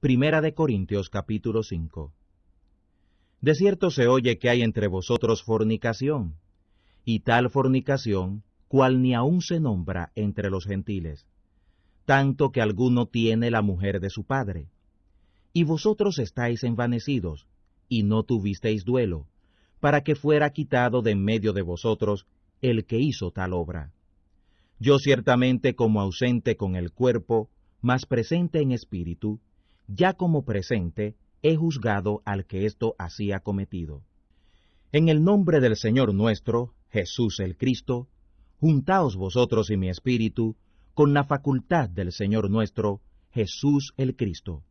Primera de Corintios capítulo 5. De cierto se oye que hay entre vosotros fornicación, y tal fornicación cual ni aun se nombra entre los gentiles, tanto que alguno tiene la mujer de su padre. Y vosotros estáis envanecidos, y no tuvisteis duelo, para que fuera quitado de en medio de vosotros el que hizo tal obra. Yo ciertamente como ausente con el cuerpo, mas presente en espíritu, ya como presente, he juzgado al que esto hacía cometido. En el nombre del Señor nuestro, Jesús el Cristo, juntaos vosotros y mi espíritu, con la facultad del Señor nuestro, Jesús el Cristo.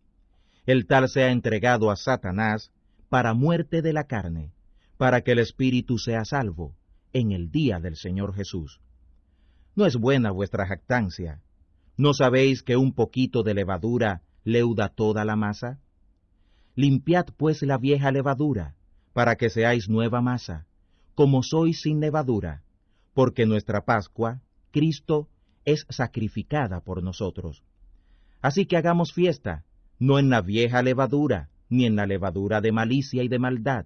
El tal se ha entregado a Satanás para muerte de la carne, para que el espíritu sea salvo, en el día del Señor Jesús. No es buena vuestra jactancia. ¿No sabéis que un poquito de levadura leuda toda la masa? Limpiad pues la vieja levadura, para que seáis nueva masa, como sois sin levadura, porque nuestra Pascua, Cristo, es sacrificada por nosotros. Así que hagamos fiesta, no en la vieja levadura, ni en la levadura de malicia y de maldad,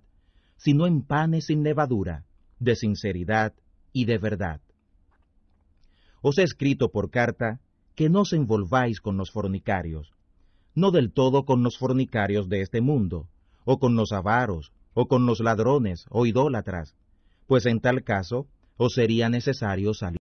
sino en panes sin levadura, de sinceridad y de verdad. Os he escrito por carta que no os envolváis con los fornicarios, no del todo con los fornicarios de este mundo, o con los avaros, o con los ladrones, o idólatras, pues en tal caso os sería necesario salir.